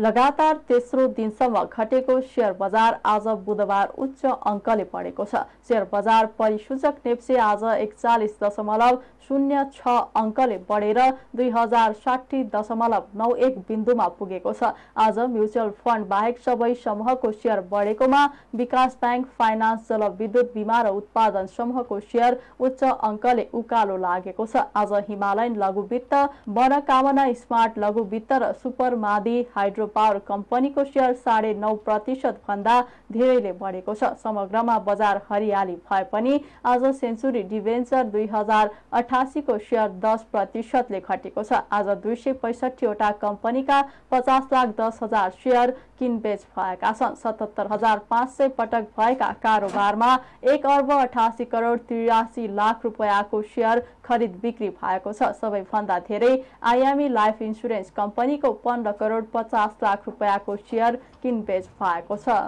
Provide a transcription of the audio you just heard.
लगातार तेस्रो दिनसम्म घटेको सेयर बजार आज बुधबार उच्च अङ्कले बढेको छ सेयर बजार परिसूचक नेप्से आज एकचालिस दशमलव शून्य छ अङ्कले बढेर दुई हजार साठी दशमलव नौ एक बिन्दुमा पुगेको छ आज म्युचुअल फन्ड बाहेक सबै समूहको सेयर बढेकोमा विकास ब्याङ्क फाइनान्स जलविद्युत बिमा र उत्पादन समूहको सेयर उच्च अङ्कले उकालो लागेको छ आज हिमालयन लघुवित्त वनकामना स्मार्ट लघुवित्त र super Madi hydro hydro power कम्पनीको सेयर साढे नौ प्रतिशत भन्दा धेरैले बढेको छ समग्रमा बजार हरियाली भए पनि आज सेन्चुरी डिभेन्चर दुई हजार अठासीको सेयर दस प्रतिशतले घटेको छ आज दुई सय पैँसठीवटा कम्पनीका पचास लाख दस हजार सेयर किनबेच भएका छन् सतहत्तर हजार पाँच सय पटक भएका कारोबारमा एक अर्ब अठासी करोड त्रियासी लाख रुपियाँको सेयर खरिद बिक्री भएको छ सबैभन्दा धेरै आयामी लाइफ इन्सुरेन्स कम्पनीको पन्ध्र करोड पचास लाख रुपियाँको सेयर किनबेच भएको छ